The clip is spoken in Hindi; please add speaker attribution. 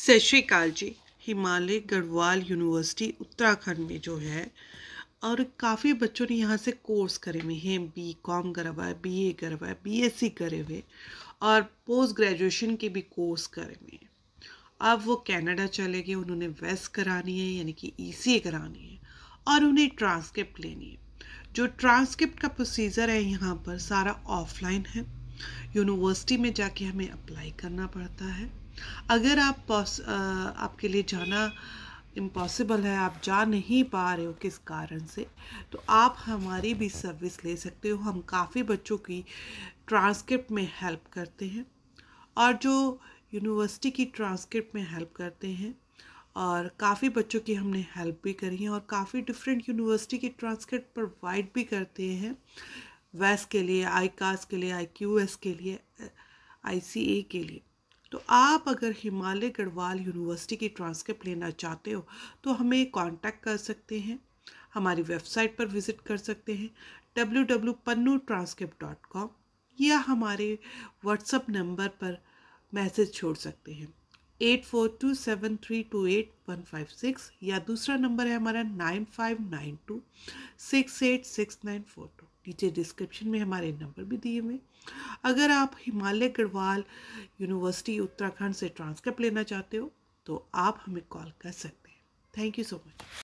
Speaker 1: सत श्रीकाल जी हिमालय गढ़वाल यूनिवर्सिटी उत्तराखंड में जो है और काफ़ी बच्चों ने यहाँ से कोर्स करे हुए हैं बी कॉम करा हुआ है बी ए करा हुआ है बी एस सी करे हुए और पोस्ट ग्रेजुएशन के भी कोर्स करे हुए हैं अब वो कनाडा चले गए उन्होंने वेस्ट करानी है यानी कि ई सी ए करानी है और उन्हें ट्रांसक्रिप्ट लेनी है जो ट्रांसक्रिप्ट का प्रोसीजर है यहाँ पर सारा ऑफलाइन है यूनिवर्सिटी में जाके हमें अप्लाई करना पड़ता है अगर आप आपके लिए जाना इम्पॉसिबल है आप जा नहीं पा रहे हो किस कारण से तो आप हमारी भी सर्विस ले सकते हो हम काफ़ी बच्चों की ट्रांसक्रिप्ट में हेल्प करते हैं और जो यूनिवर्सिटी की ट्रांसक्रिप्ट में हेल्प करते हैं और काफ़ी बच्चों की हमने हेल्प भी करी है और काफ़ी डिफरेंट यूनिवर्सिटी की ट्रांसक्रिप्ट प्रोवाइड भी करते हैं वैस के लिए आई के लिए आई के लिए आई के लिए तो आप अगर हिमालय गढ़वाल यूनिवर्सिटी की ट्रांसक्रिप्ट लेना चाहते हो तो हमें कांटेक्ट कर सकते हैं हमारी वेबसाइट पर विज़िट कर सकते हैं W W Pannu transcript dot com या हमारे व्हाट्सअप नंबर पर मैसेज छोड़ सकते हैं eight four two seven three two eight one five six या दूसरा नंबर है हमारा nine five nine two six eight six nine four two नीचे डिस्क्रिप्शन में हमारे नंबर भी दिए हुए अगर आप हिमालय गढ़वाल यूनिवर्सिटी उत्तराखंड से ट्रांसक्रिप्ट लेना चाहते हो तो आप हमें कॉल कर सकते हैं थैंक यू सो मच